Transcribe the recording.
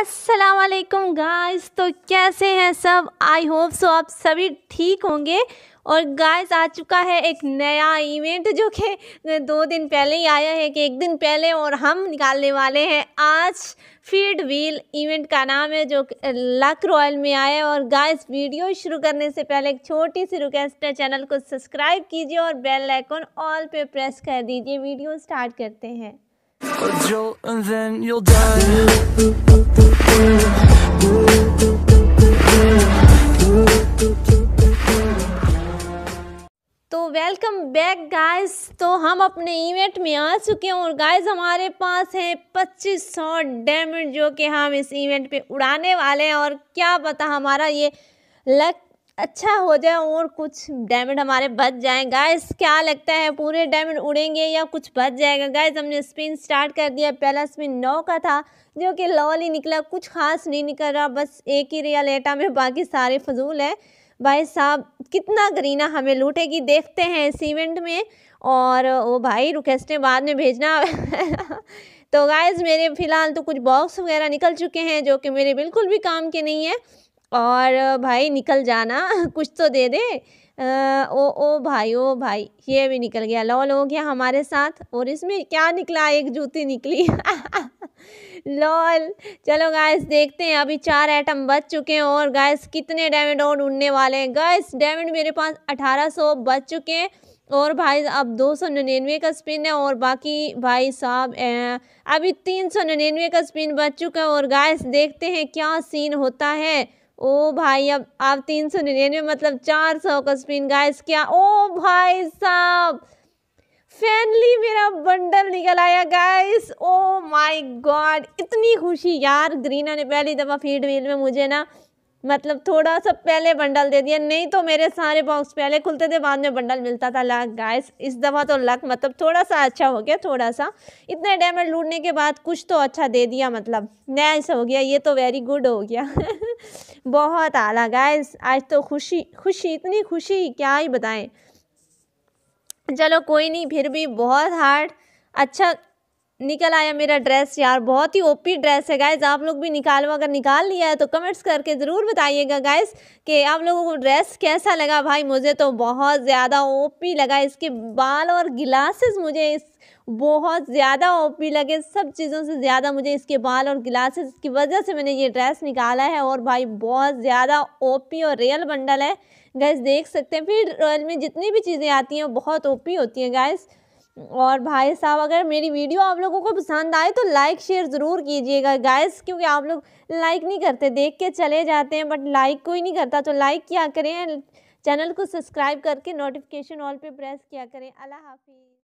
असलकम गाइस तो कैसे हैं सब आई होप सो आप सभी ठीक होंगे और गाइस आ चुका है एक नया इवेंट जो कि दो दिन पहले ही आया है कि एक दिन पहले और हम निकालने वाले हैं आज फीड व्हील इवेंट का नाम है जो लक रॉयल में आया है और गाइस वीडियो शुरू करने से पहले एक छोटी सी रिक्वेस्ट है चैनल को सब्सक्राइब कीजिए और बेल आइकन ऑल पे प्रेस कर दीजिए वीडियो स्टार्ट करते हैं वेलकम बैक गाइस तो हम अपने इवेंट में आ चुके हैं और गाइस हमारे पास है 2500 डायमंड जो कि हम इस इवेंट पे उड़ाने वाले हैं और क्या पता हमारा ये लक अच्छा हो जाए और कुछ डायमंड हमारे बच जाए गाइस क्या लगता है पूरे डायमंड उड़ेंगे या कुछ बच जाएगा गाइस हमने स्पिन स्टार्ट कर दिया पहला स्पिन नौ का था जो कि लॉल ही निकला कुछ खास नहीं निकल रहा बस एक ही रियल एटा में बाकी सारे फजूल है भाई साहब कितना करीना हमें लूटेगी देखते हैं इस इवेंट में और वो भाई रिक्वेस्टें बाद में भेजना तो गाइज़ मेरे फ़िलहाल तो कुछ बॉक्स वगैरह निकल चुके हैं जो कि मेरे बिल्कुल भी काम के नहीं है और भाई निकल जाना कुछ तो दे दे आ, ओ ओ भाई ओ भाई ये भी निकल गया लॉल हो गया हमारे साथ और इसमें क्या निकला एक जूती निकली लॉल चलो गायस देखते हैं अभी चार आइटम बच चुके हैं और गायस कितने डायमंड और उड़ने वाले हैं गायस डायमंड मेरे पास अठारह सौ बच चुके हैं और भाई अब दो सौ निन्यानवे का स्पिन है और बाकी भाई साहब अभी तीन सौ निन्यानवे का स्पिन बच चुका है और गायस देखते हैं क्या सीन होता है ओ भाई अब आप तीन सौ निन्यानवे मतलब चार सौ का स्पिन गायस क्या ओ भाई साहब फाइनली मेरा बंडल निकल आया गाइस ओ माय गॉड इतनी खुशी यार ग्रीना ने पहली दफ़ा फीड मील में मुझे ना मतलब थोड़ा सा पहले बंडल दे दिया नहीं तो मेरे सारे बॉक्स पहले खुलते थे बाद में बंडल मिलता था लक गाइस इस दफ़ा तो लक मतलब थोड़ा सा अच्छा हो गया थोड़ा सा इतने डैमेज लूटने के बाद कुछ तो अच्छा दे दिया मतलब नैस हो गया ये तो वेरी गुड हो गया बहुत आला गाइस आज तो खुशी खुशी इतनी खुशी क्या ही बताएं चलो कोई नहीं फिर भी बहुत हार्ड अच्छा निकल आया मेरा ड्रेस यार बहुत ही ओपी ड्रेस है गाइज आप लोग भी निकालो अगर निकाल लिया है तो कमेंट्स करके ज़रूर बताइएगा गाइज कि आप लोगों को ड्रेस कैसा लगा भाई मुझे तो बहुत ज़्यादा ओपी लगा इसके बाल और गिलासेस मुझे इस बहुत ज़्यादा ओपी लगे सब चीज़ों से ज़्यादा मुझे इसके बाल और गिलासेस की वजह से मैंने ये ड्रेस निकाला है और भाई बहुत ज़्यादा ओपी और रियल बंडल है गैस देख सकते हैं फिर रॉयल में जितनी भी चीज़ें आती हैं बहुत ओपी होती हैं गैस और भाई साहब अगर मेरी वीडियो आप लोगों को पसंद आए तो लाइक शेयर ज़रूर कीजिएगा गाइस क्योंकि आप लोग लाइक नहीं करते देख के चले जाते हैं बट लाइक कोई नहीं करता तो लाइक किया करें चैनल को सब्सक्राइब करके नोटिफिकेशन ऑल पे प्रेस किया करें अल्लाह हाफिज़